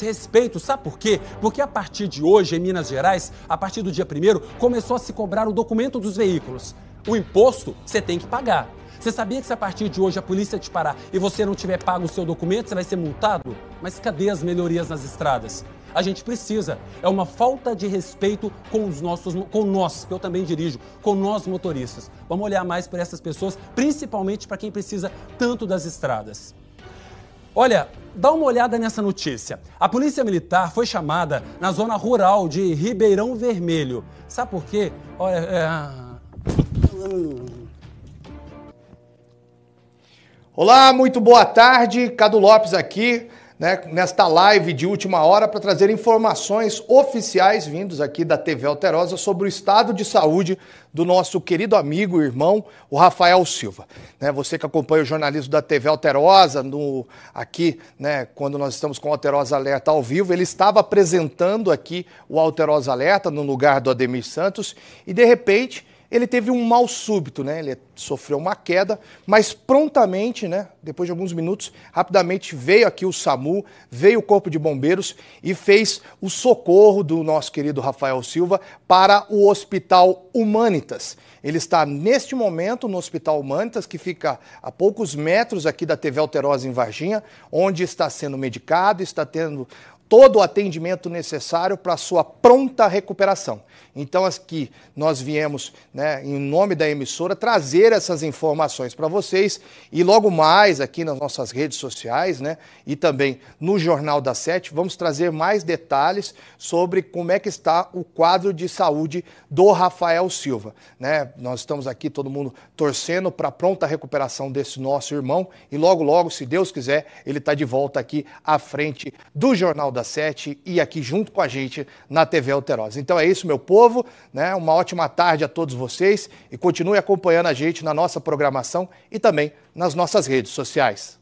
respeito. Sabe por quê? Porque a partir de hoje, em Minas Gerais, a partir do dia 1 começou a se cobrar o documento dos veículos. O imposto você tem que pagar. Você sabia que se a partir de hoje a polícia te parar e você não tiver pago o seu documento, você vai ser multado? Mas cadê as melhorias nas estradas? A gente precisa. É uma falta de respeito com os nossos, com nós, que eu também dirijo, com nós motoristas. Vamos olhar mais para essas pessoas, principalmente para quem precisa tanto das estradas. Olha, dá uma olhada nessa notícia. A polícia militar foi chamada na zona rural de Ribeirão Vermelho. Sabe por quê? Olha, é... Ah. Olá, muito boa tarde. Cadu Lopes aqui né, nesta live de última hora para trazer informações oficiais vindos aqui da TV Alterosa sobre o estado de saúde do nosso querido amigo e irmão, o Rafael Silva. Né, você que acompanha o jornalismo da TV Alterosa, no, aqui, né, quando nós estamos com o Alterosa Alerta ao vivo, ele estava apresentando aqui o Alterosa Alerta no lugar do Ademir Santos e, de repente, ele teve um mal súbito, né? Ele sofreu uma queda, mas prontamente, né? Depois de alguns minutos, rapidamente veio aqui o SAMU, veio o Corpo de Bombeiros e fez o socorro do nosso querido Rafael Silva para o Hospital Humanitas. Ele está neste momento no Hospital Humanitas, que fica a poucos metros aqui da TV Alterosa em Varginha, onde está sendo medicado, está tendo todo o atendimento necessário para a sua pronta recuperação. Então, aqui nós viemos, né, em nome da emissora, trazer essas informações para vocês e logo mais aqui nas nossas redes sociais né, e também no Jornal da Sete, vamos trazer mais detalhes sobre como é que está o quadro de saúde do Rafael Silva. Né? Nós estamos aqui, todo mundo, torcendo para a pronta recuperação desse nosso irmão e logo, logo, se Deus quiser, ele está de volta aqui à frente do Jornal da e aqui junto com a gente na TV Alterosa. Então é isso, meu povo, né? Uma ótima tarde a todos vocês e continue acompanhando a gente na nossa programação e também nas nossas redes sociais.